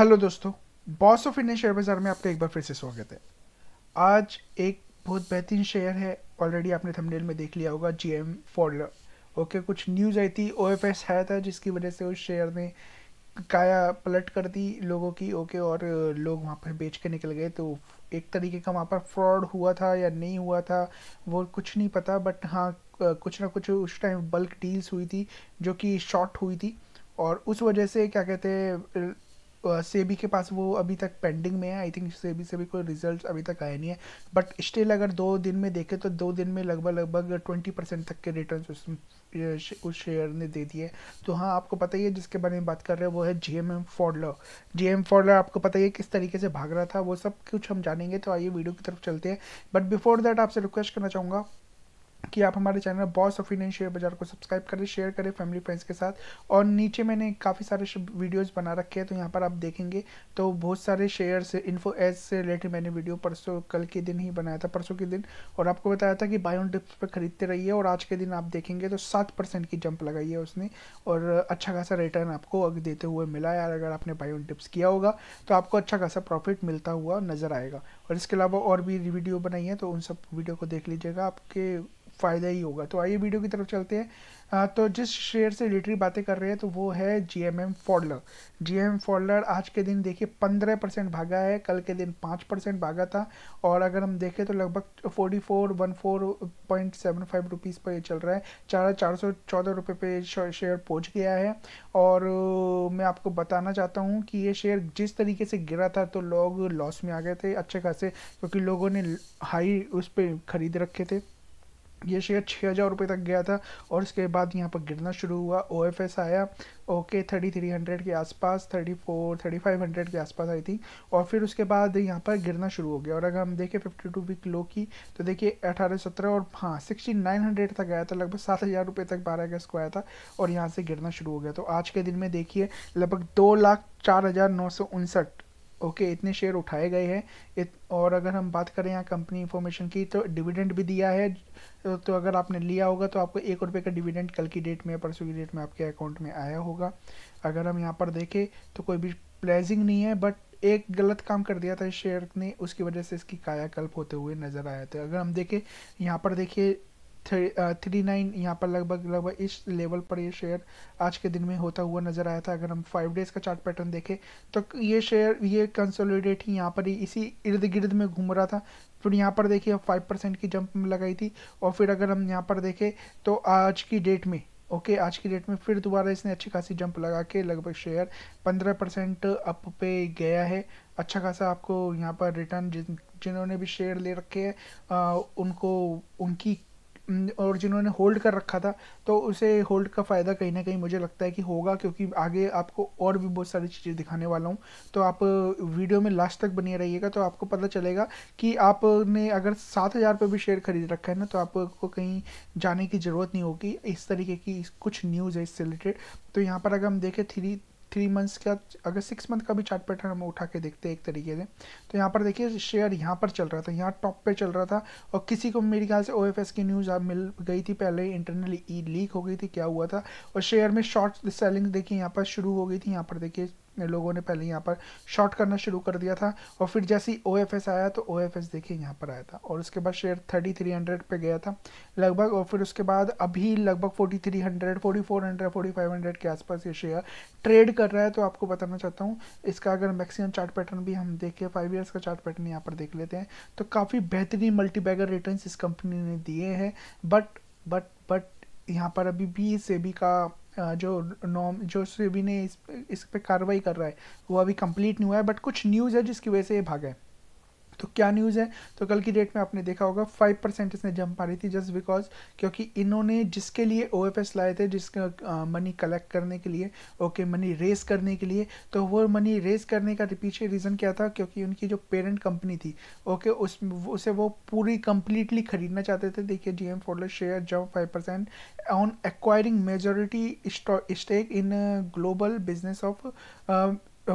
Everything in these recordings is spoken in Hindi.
हेलो दोस्तों बॉस ऑफ इंडियन शेयर बाजार में आपका एक बार फिर से स्वागत है आज एक बहुत बेहतरीन शेयर है ऑलरेडी आपने थंबनेल में देख लिया होगा जी एम फॉडलर ओके कुछ न्यूज़ आई थी ओ एफ एस आया था जिसकी वजह से उस शेयर ने काया पलट कर दी लोगों की ओके और लोग वहाँ पर बेच के निकल गए तो एक तरीके का वहाँ पर फ्रॉड हुआ था या नहीं हुआ था वो कुछ नहीं पता बट हाँ कुछ ना कुछ उस टाइम बल्क डील्स हुई थी जो कि शॉर्ट हुई थी और उस वजह से क्या कहते हैं सेबी के पास वो अभी तक पेंडिंग में है आई थिंक सेबी से भी कोई रिजल्ट अभी तक आया नहीं है बट स्टिल अगर दो दिन में देखें तो दो दिन में लगभग लगभग ट्वेंटी परसेंट तक के रिटर्न उस उस शेयर ने दे दिए तो हाँ आपको पता ही है जिसके बारे में बात कर रहे हैं वो है G M M Pfaudler G M Pfaudler आपको पता ही है किस तरीके से भाग रहा था वो सब कुछ हम जानेंगे तो आइए वीडियो की तरफ चलते हैं बट बिफोर दैट आपसे रिक्वेस्ट करना चाहूँगा कि आप हमारे channel boss of Indian share बाजार को सब्सक्राइब करें शेयर करें फैमिली फ्रेंड्स के साथ और नीचे मैंने काफ़ी सारे वीडियोस बना रखे हैं तो यहाँ पर आप देखेंगे तो बहुत सारे शेयर से इन्फो एज से रिलेटेड मैंने वीडियो परसों कल के दिन ही बनाया था परसों के दिन और आपको बताया था कि बायोन डिप्स पर खरीदते रहिए और आज के दिन आप देखेंगे तो सात परसेंट की जंप लगाई है उसने और अच्छा खासा रिटर्न आपको देते हुए मिला है अगर आपने बायोन डिप्स किया होगा तो आपको अच्छा खासा प्रॉफिट मिलता हुआ नज़र आएगा और इसके अलावा और भी वीडियो बनाई है तो उन सब वीडियो को देख लीजिएगा आपके फ़ायदा ही होगा तो आइए वीडियो की तरफ चलते हैं तो जिस शेयर से रिलेटेड बातें कर रहे हैं तो वो है G M M Pfaudler G M Pfaudler आज के दिन देखिए पंद्रह परसेंट भागा है कल के दिन पाँच परसेंट भागा था और अगर हम देखें तो लगभग forty four one four point seven five rupees पर ये चल रहा है चार चार सौ चौदह रुपये पर शेयर पहुंच गया है और मैं आपको बताना चाहता हूँ कि ये शेयर जिस तरीके से गिरा था तो लोग लॉस में आ गए थे अच्छे खासे क्योंकि लोगों ने हाई उस पर ख़रीद रखे थे ये शेयर छः हज़ार रुपये तक गया था और इसके बाद यहाँ पर गिरना शुरू हुआ ओ एफ एस आया ओके थर्टी थ्री हंड्रेड के आसपास thirty four thirty five hundred के आसपास आई थी और फिर उसके बाद यहाँ पर गिरना शुरू हो गया और अगर हम देखें फिफ्टी टू वीक लो की तो देखिए अठारह सत्रह और हाँ सिक्सटी नाइन हंड्रेड तक आया था लगभग सात हज़ार रुपये तक बारह अगस्त को आया था और यहाँ से गिरना शुरू हो गया तो आज के दिन में देखिए लगभग दो लाख चार हज़ार नौ सौ उनसठ ओके okay, इतने शेयर उठाए गए हैं इत, और अगर हम बात करें यहाँ कंपनी इन्फॉर्मेशन की तो डिविडेंड भी दिया है तो, तो अगर आपने लिया होगा तो आपको एक रुपये का डिविडेंड कल की डेट में परसों की डेट में आपके अकाउंट में आया होगा अगर हम यहाँ पर देखें तो कोई भी प्लेजिंग नहीं है बट एक गलत काम कर दिया था इस शेयर ने उसकी वजह से इसकी कायाकल्प होते हुए नज़र आया था अगर हम देखें यहाँ पर देखिए थ्री नाइन यहाँ पर लगभग लगभग इस लेवल पर ये शेयर आज के दिन में होता हुआ नज़र आया था अगर हम फाइव डेज़ का चार्ट पैटर्न देखें तो ये शेयर ये कंसोलिडेट ही यहाँ पर ही इसी इर्द गिर्द में घूम रहा था फिर यहाँ पर देखिए फाइव परसेंट की जंप लगाई थी और फिर अगर हम यहाँ पर देखें तो आज की डेट में ओके okay, आज की डेट में फिर दोबारा इसने अच्छी खासी जंप लगा के लगभग शेयर पंद्रह परसेंट अप पे गया है अच्छा खासा आपको यहाँ पर रिटर्न जिन जिन्होंने भी शेयर ले रखे हैं उनको उनकी हम्म, और जिन्होंने होल्ड कर रखा था तो उसे होल्ड का फ़ायदा कहीं ना कहीं मुझे लगता है कि होगा क्योंकि आगे आपको और भी बहुत सारी चीज़ें दिखाने वाला हूँ तो आप वीडियो में लास्ट तक बने रहिएगा तो आपको पता चलेगा कि आपने अगर सात हज़ार पर भी शेयर खरीद रखा है ना तो आपको कहीं जाने की ज़रूरत नहीं होगी इस तरीके की कुछ न्यूज़ है इससे रिलेटेड तो यहाँ पर अगर हम देखें थ्री थ्री मंथ्स का अगर सिक्स मंथ का भी चार्ट पैटर्न हम उठा के देखते हैं एक तरीके से तो यहाँ पर देखिए शेयर यहाँ पर चल रहा था यहाँ टॉप पे चल रहा था और किसी को मेरे ख्याल से ओ की न्यूज़ आप मिल गई थी पहले इंटरनली लीक हो गई थी क्या हुआ था और शेयर में शॉर्ट सेलिंग देखिए यहाँ पर शुरू हो गई थी यहाँ पर देखिए लोगों ने पहले यहाँ पर शॉर्ट करना शुरू कर दिया था और फिर जैसे ही ओ आया तो ओ देखिए यहाँ पर आया था और उसके बाद शेयर थर्टी थ्री हंड्रेड पर गया था लगभग और फिर उसके बाद अभी लगभग forty three hundred forty four hundred forty five hundred के आसपास ये शेयर ट्रेड कर रहा है तो आपको बताना चाहता हूँ इसका अगर मैक्सिमम चार्ट पैटर्न भी हम देखें फाइव ईयर्स का चार्ट पैटर्न यहाँ पर देख लेते हैं तो काफ़ी बेहतरीन मल्टी बैगर रिटर्न इस कंपनी ने दिए हैं बट बट बट यहाँ पर अभी भी से का जो नॉम जो सेबी ने इस इस पर कार्रवाई कर रहा है वो अभी कंप्लीट नहीं हुआ है बट कुछ न्यूज़ है जिसकी वजह से ये भागा है तो क्या न्यूज़ है तो कल की डेट में आपने देखा होगा फाइव परसेंट इसने जंप आ रही थी जस्ट बिकॉज क्योंकि इन्होंने जिसके लिए ओ लाए थे जिसका मनी कलेक्ट करने के लिए ओके मनी रेस करने के लिए तो वो मनी रेस करने का पीछे रीज़न क्या था क्योंकि उनकी जो पेरेंट कंपनी थी ओके उस उसे वो पूरी कंप्लीटली खरीदना चाहते थे देखिए G M Pfaudler share jump five percent on acquiring majority stake in global business of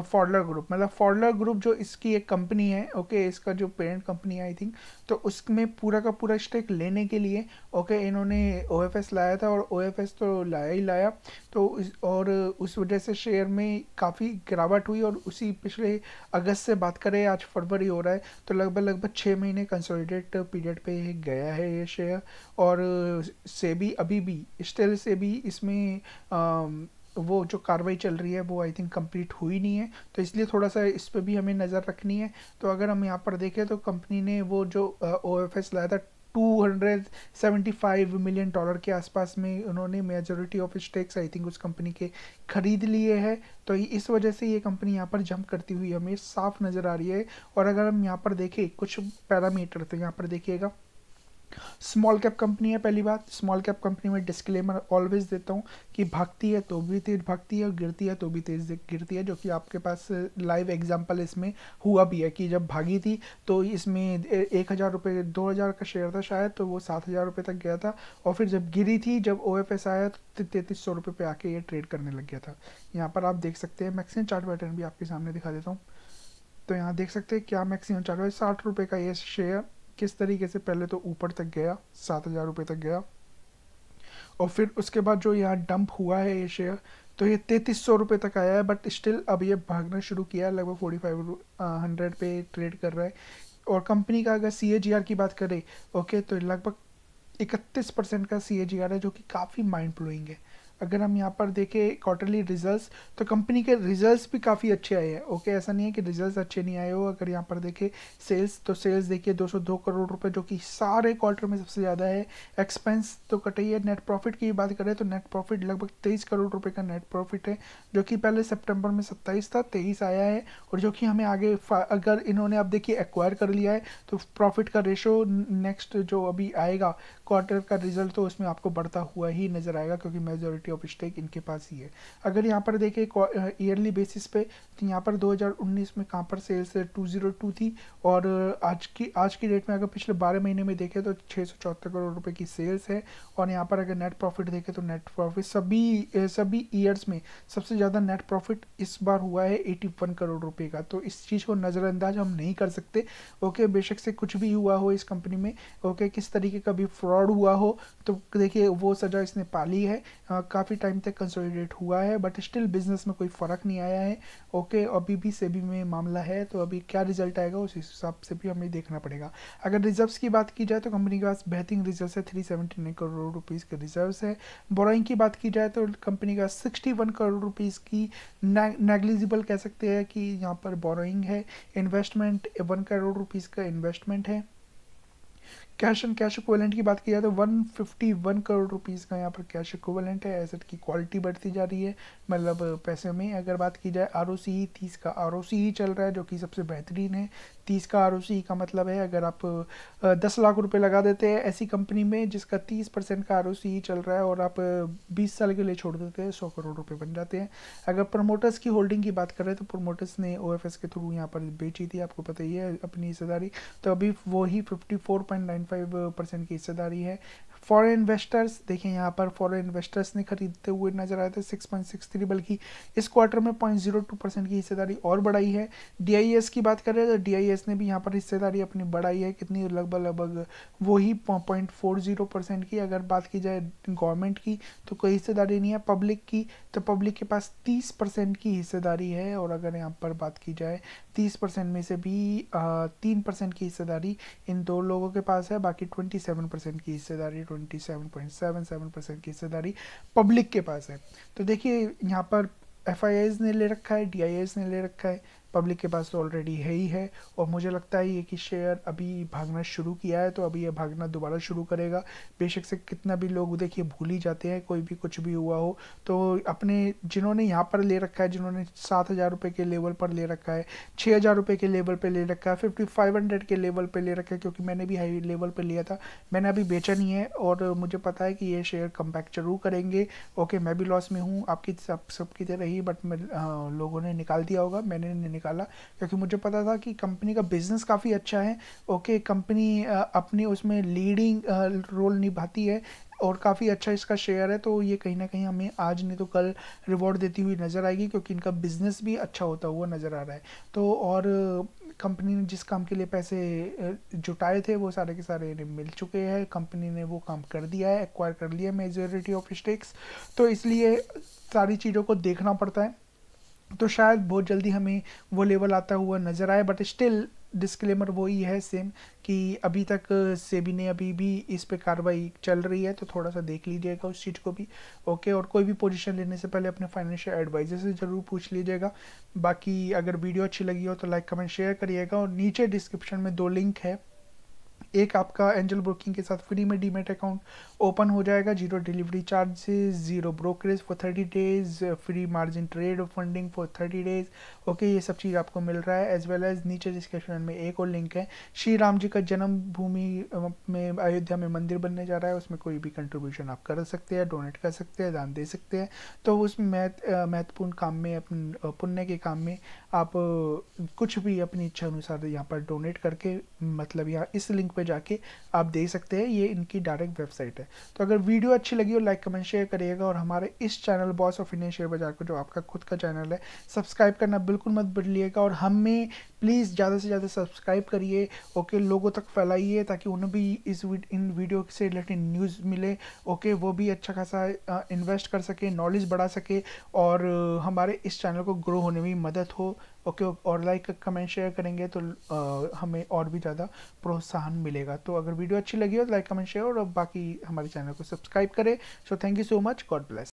Pfaudler group मतलब फॉर्डलर ग्रुप जो इसकी एक कंपनी है ओके okay, इसका जो पेरेंट कंपनी आई थिंक तो उसमें पूरा का पूरा स्टेक लेने के लिए ओके okay, इन्होंने ओ लाया था और ओ तो लाया ही लाया तो इस, और उस वजह से शेयर में काफ़ी गिरावट हुई और उसी पिछले अगस्त से बात करें आज फरवरी हो रहा है तो लगभग लगभग छः महीने कंसोलिडेट पीरियड पे गया है ये शेयर और से भी अभी भी स्टिल से भी इसमें आ, वो जो कार्रवाई चल रही है वो आई थिंक कंप्लीट हुई नहीं है तो इसलिए थोड़ा सा इस पर भी हमें नज़र रखनी है तो अगर हम यहाँ पर देखें तो कंपनी ने वो जो ओ एफ एस लाया था 275 मिलियन डॉलर के आसपास में उन्होंने majority of stakes I think उस कंपनी के खरीद लिए हैं तो इस वजह से ये कंपनी यहाँ पर जंप करती हुई हमें साफ नज़र आ रही है और अगर हम यहाँ पर देखें कुछ पैरामीटर तो यहाँ पर देखिएगा स्मॉल कैप कंपनी है पहली बात स्मॉल कैप कंपनी में डिस्क्लेमर ऑलवेज देता हूँ कि भागती है तो भी तेज भागती है और गिरती है तो भी तेज गिरती है जो कि आपके पास लाइव एग्जांपल इसमें हुआ भी है कि जब भागी थी तो इसमें एक हज़ार रुपये दो हज़ार का शेयर था शायद तो वो सात हज़ार रुपये तक गया था और फिर जब गिरी थी जब ओ आया तो तैंतीस सौ रुपये पर आके ये ट्रेड करने लग गया था यहाँ पर आप देख सकते हैं मैक्सिमम चार्ट पैटर्न भी आपके सामने दिखा देता हूँ तो यहाँ देख सकते हैं क्या मैक्सिमम चार्ट साठ रुपये का ये शेयर किस तरीके से पहले तो ऊपर तक गया सात हज़ार रुपये तक गया और फिर उसके बाद जो यहाँ डंप हुआ है ये शेयर तो ये तैंतीस सौ रुपये तक आया है बट स्टिल अब ये भागना शुरू किया है लगभग फोर्टी फाइव हंड्रेड पे ट्रेड कर रहा है और कंपनी का अगर सी की बात करें ओके तो लगभग इकतीस परसेंट का सी है जो कि काफ़ी माइंड ब्लोइंग है अगर हम यहाँ पर देखें क्वार्टरली रिजल्ट्स तो कंपनी के रिजल्ट्स भी काफ़ी अच्छे आए हैं ओके ऐसा नहीं है कि रिजल्ट्स अच्छे नहीं आए हो अगर यहाँ पर देखें सेल्स तो सेल्स देखिए 202 करोड़ रुपए जो कि सारे क्वार्टर में सबसे ज़्यादा है एक्सपेंस तो ही है नेट प्रॉफिट की बात करें तो नेट प्रॉफिट लगभग तेईस करोड़ रुपये का नेट प्रॉफिट है जो कि पहले सेप्टेम्बर में सत्ताईस था तेईस आया है और जो कि हमें आगे अगर इन्होंने आप देखिए एक्वायर कर लिया है तो प्रॉफिट का रेशो नेक्स्ट जो अभी आएगा क्वार्टर का रिजल्ट तो उसमें आपको बढ़ता हुआ ही नज़र आएगा क्योंकि मेजोरिटी प्रोबेबिलिटी ऑफ स्टेक इनके पास ही है अगर यहाँ पर देखें ईयरली बेसिस पे तो यहाँ पर 2019 में कहाँ पर सेल्स से टू जीरो टू थी और आज की आज की डेट में अगर पिछले बारह महीने में देखें तो छः सौ चौहत्तर करोड़ रुपये की सेल्स है और यहाँ पर अगर नेट प्रॉफिट देखें तो नेट प्रॉफिट सभी सभी ईयर्स में सबसे ज़्यादा नेट प्रॉफिट इस बार हुआ है एटी करोड़ रुपये का तो इस चीज़ को नज़रअंदाज हम नहीं कर सकते ओके बेशक से कुछ भी हुआ हो इस कंपनी में ओके किस तरीके का भी फ्रॉड हुआ हो तो देखिए वो सज़ा इसने पाली है काफ़ी टाइम तक कंसोलिडेट हुआ है बट स्टिल बिजनेस में कोई फ़र्क नहीं आया है ओके अभी भी सेबी में मामला है तो अभी क्या रिजल्ट आएगा उस हिसाब से भी हमें देखना पड़ेगा अगर रिजर्व्स की बात की जाए तो कंपनी के पास बेहतरीन रिजर्व है three seventy nine crore rupees के रिजर्व्स है बोराइंग की बात की जाए तो कंपनी का सिक्सटी वन करोड़ रुपीज़ की नेग्लिजिबल कह सकते हैं कि यहाँ पर बोरोइंग है इन्वेस्टमेंट वन करोड़ रुपीज़ का इन्वेस्टमेंट है कैश एंड कैश इक्वलेंट की बात की जाए तो 151 करोड़ रुपीज़ का यहाँ पर कैश इक्वलेंट है एसेट की क्वालिटी बढ़ती जा रही है मतलब पैसे में अगर बात की जाए आर ओ सी ई तीस का आर ओ सी ई चल रहा है जो कि सबसे बेहतरीन है तीस का आर ओ सी ई का मतलब है अगर आप दस लाख रुपए लगा देते हैं ऐसी कंपनी में जिसका तीस परसेंट का आर ओ सी ई चल रहा है और आप बीस साल के लिए छोड़ देते हैं सौ करोड़ रुपये बन जाते हैं अगर प्रमोटर्स की होल्डिंग की बात करें तो प्रमोटर्स ने ओ एफ एस के थ्रू यहाँ पर बेची थी आपको पता ही है अपनी हिस्सेदारी तो अभी वही fifty four point nine 1.5 percent की हिस्सेदारी है फॉरेन इन्वेस्टर्स देखें यहाँ पर फॉरेन इन्वेस्टर्स ने खरीदते हुए नजर आए थे 6.63 बल्कि इस क्वार्टर में 0.02 परसेंट की हिस्सेदारी और बढ़ाई है डी की बात करें तो डी ने भी यहाँ पर हिस्सेदारी अपनी बढ़ाई है कितनी लगभग लगभग वही पॉइंट फोर जीरो परसेंट की अगर बात की जाए गवर्नमेंट की तो कोई हिस्सेदारी नहीं है पब्लिक की तो पब्लिक के पास तीस परसेंट की हिस्सेदारी है और अगर यहाँ पर बात की जाए तीस परसेंट में से भी तीन परसेंट की हिस्सेदारी इन दो लोगों के पास है बाकी ट्वेंटी सेवन परसेंट की हिस्सेदारी twenty seven point seven seven percent की हिस्सेदारी पब्लिक के पास है तो देखिए यहाँ पर एफ ने ले रखा है डी ने ले रखा है पब्लिक के पास तो ऑलरेडी है ही है और मुझे लगता है ये कि शेयर अभी भागना शुरू किया है तो अभी ये भागना दोबारा शुरू करेगा बेशक से कितना भी लोग देखिए भूल ही जाते हैं कोई भी कुछ भी हुआ हो तो अपने जिन्होंने यहाँ पर ले रखा है जिन्होंने सात हज़ार रुपये के लेवल पर ले रखा है छः हज़ार रुपये के लेवल पर ले रखा है फिफ्टी फाइव हंड्रेड के लेवल पर ले रखा है क्योंकि मैंने भी हाई लेवल पर लिया था मैंने अभी बेचा नहीं है और मुझे पता है कि ये शेयर कम बैक जरूर करेंगे ओके मैं भी लॉस में हूँ आपकी सब सबकी तरह ही बट मैं, हाँ, लोगों ने निकाल दिया होगा मैंने निकाल निकाला क्योंकि मुझे पता था कि कंपनी का बिज़नेस काफ़ी अच्छा है ओके कंपनी अपनी उसमें लीडिंग रोल निभाती है और काफ़ी अच्छा इसका शेयर है तो ये कहीं ना कहीं हमें आज नहीं तो कल रिवॉर्ड देती हुई नज़र आएगी क्योंकि इनका बिज़नेस भी अच्छा होता हुआ नज़र आ रहा है तो और कंपनी ने जिस काम के लिए पैसे जुटाए थे वो सारे के सारे इन्हें मिल चुके हैं कंपनी ने वो काम कर दिया है एक्वायर कर लिया है मेजोरिटी ऑफ स्टेक्स तो इसलिए सारी चीज़ों को देखना पड़ता है तो शायद बहुत जल्दी हमें वो लेवल आता हुआ नज़र आए बट स्टिल डिस्क्लेमर वही है सेम कि अभी तक सेबी ने अभी भी इस पे कार्रवाई चल रही है तो थोड़ा सा देख लीजिएगा उस चीज़ को भी ओके और कोई भी पोजीशन लेने से पहले अपने फाइनेंशियल एडवाइजर से ज़रूर पूछ लीजिएगा बाकी अगर वीडियो अच्छी लगी हो तो लाइक कमेंट शेयर करिएगा और नीचे डिस्क्रिप्शन में दो लिंक है एक आपका एंजल ब्रोकिंग के साथ फ्री में डीमेट अकाउंट ओपन हो जाएगा zero delivery charges zero brokerage for thirty days free margin trade funding for thirty days okay ये सब चीज़ आपको मिल रहा है एज वेल एज नीचे डिस्क्रिप्शन में एक और लिंक है श्री राम जी का जन्मभूमि में अयोध्या में मंदिर बनने जा रहा है उसमें कोई भी कंट्रीब्यूशन आप कर सकते हैं डोनेट कर सकते हैं दान दे सकते हैं तो उस महत्वपूर्ण काम में अपने पुण्य के काम में आप कुछ भी अपनी इच्छा अनुसार यहाँ पर डोनेट करके मतलब यहाँ इस लिंक लिंक पे जाके आप दे सकते हैं ये इनकी डायरेक्ट वेबसाइट है तो अगर वीडियो अच्छी लगी हो लाइक कमेंट शेयर करिएगा और हमारे इस channel boss of Indian share बाजार को जो आपका खुद का चैनल है सब्सक्राइब करना बिल्कुल मत बदलिएगा और हमें प्लीज़ ज़्यादा से ज़्यादा सब्सक्राइब करिए ओके लोगों तक फैलाइए ताकि उन्हें भी इस इन वीडियो से रिलेटेड न्यूज़ मिले ओके वो भी अच्छा खासा इन्वेस्ट कर सके नॉलेज बढ़ा सके और हमारे इस चैनल को ग्रो होने में मदद हो ओके okay, और लाइक कमेंट शेयर करेंगे तो आ, हमें और भी ज़्यादा प्रोत्साहन मिलेगा तो अगर वीडियो अच्छी लगी हो तो लाइक कमेंट शेयर और बाकी हमारे चैनल को सब्सक्राइब करें so thank you so much God bless